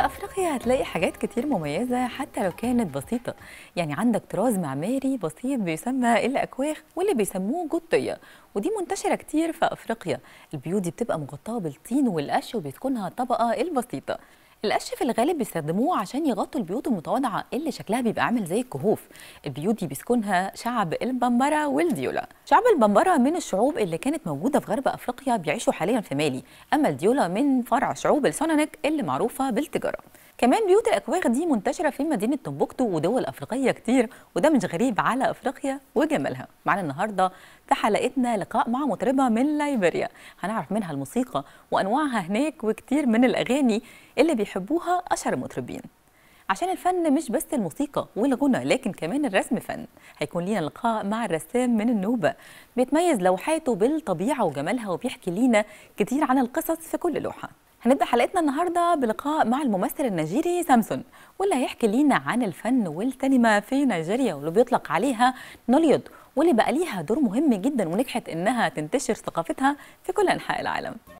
في افريقيا هتلاقي حاجات كتير مميزه حتى لو كانت بسيطه يعني عندك طراز معماري بسيط بيسمى الاكواخ واللي بيسموه جطيه ودي منتشره كتير في افريقيا البيوت دي بتبقى مغطاه بالطين والقش وبتكونها الطبقه البسيطه القش في الغالب بيستخدموه عشان يغطوا البيوت المتواضعه اللي شكلها بيبقى عامل زي الكهوف البيوت دي بيسكنها شعب البمبره والديولا شعب البمبره من الشعوب اللي كانت موجوده في غرب افريقيا بيعيشوا حاليا في مالي اما الديولا من فرع شعوب السونانك اللي معروفه بالتجاره كمان بيوت الاكواخ دي منتشره في مدينه تمبوكتو ودول افريقيه كتير وده مش غريب على افريقيا وجمالها معانا النهارده في حلقتنا لقاء مع مطربه من ليبيريا هنعرف منها الموسيقى وانواعها هناك وكتير من الاغاني اللي بيحبوها اشهر المطربين عشان الفن مش بس الموسيقى والغنى لكن كمان الرسم فن هيكون لينا لقاء مع الرسام من النوبة بيتميز لوحاته بالطبيعة وجمالها وبيحكي لينا كتير عن القصص في كل لوحة هنبدأ حلقتنا النهاردة بلقاء مع الممثل النيجيري سامسون واللي هيحكي لينا عن الفن والسينما في نيجيريا واللي بيطلق عليها نوليود واللي بقى ليها دور مهم جدا ونجحت إنها تنتشر ثقافتها في كل أنحاء العالم